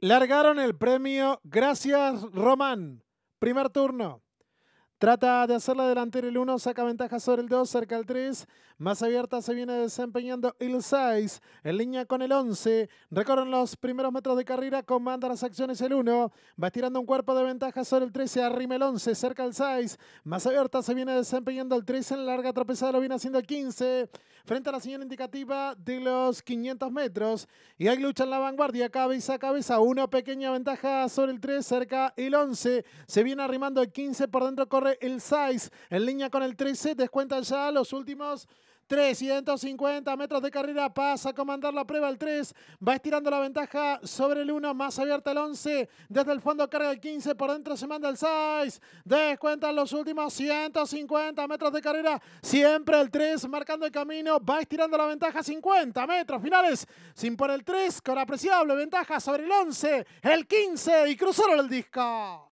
Largaron el premio. Gracias, Román. Primer turno. Trata de hacer la delantera el 1, saca ventaja sobre el 2, cerca el 3. Más abierta se viene desempeñando el 6, en línea con el 11. Recorren los primeros metros de carrera, comanda las acciones el 1. Va estirando un cuerpo de ventaja sobre el 13, arrima el 11, cerca el 6. Más abierta se viene desempeñando el 3, en larga tropezada lo viene haciendo el 15. Frente a la señal indicativa de los 500 metros. Y hay lucha en la vanguardia, cabeza a cabeza. una pequeña ventaja sobre el 3, cerca el 11. Se viene arrimando el 15, por dentro corre el 6 en línea con el 13. Descuenta ya los últimos 350 metros de carrera, pasa a comandar la prueba el 3, va estirando la ventaja sobre el 1, más abierta el 11, desde el fondo carga el 15, por dentro se manda el 6, descuenta los últimos 150 metros de carrera, siempre el 3 marcando el camino, va estirando la ventaja 50 metros finales, sin por el 3, con apreciable ventaja sobre el 11, el 15 y cruzaron el disco.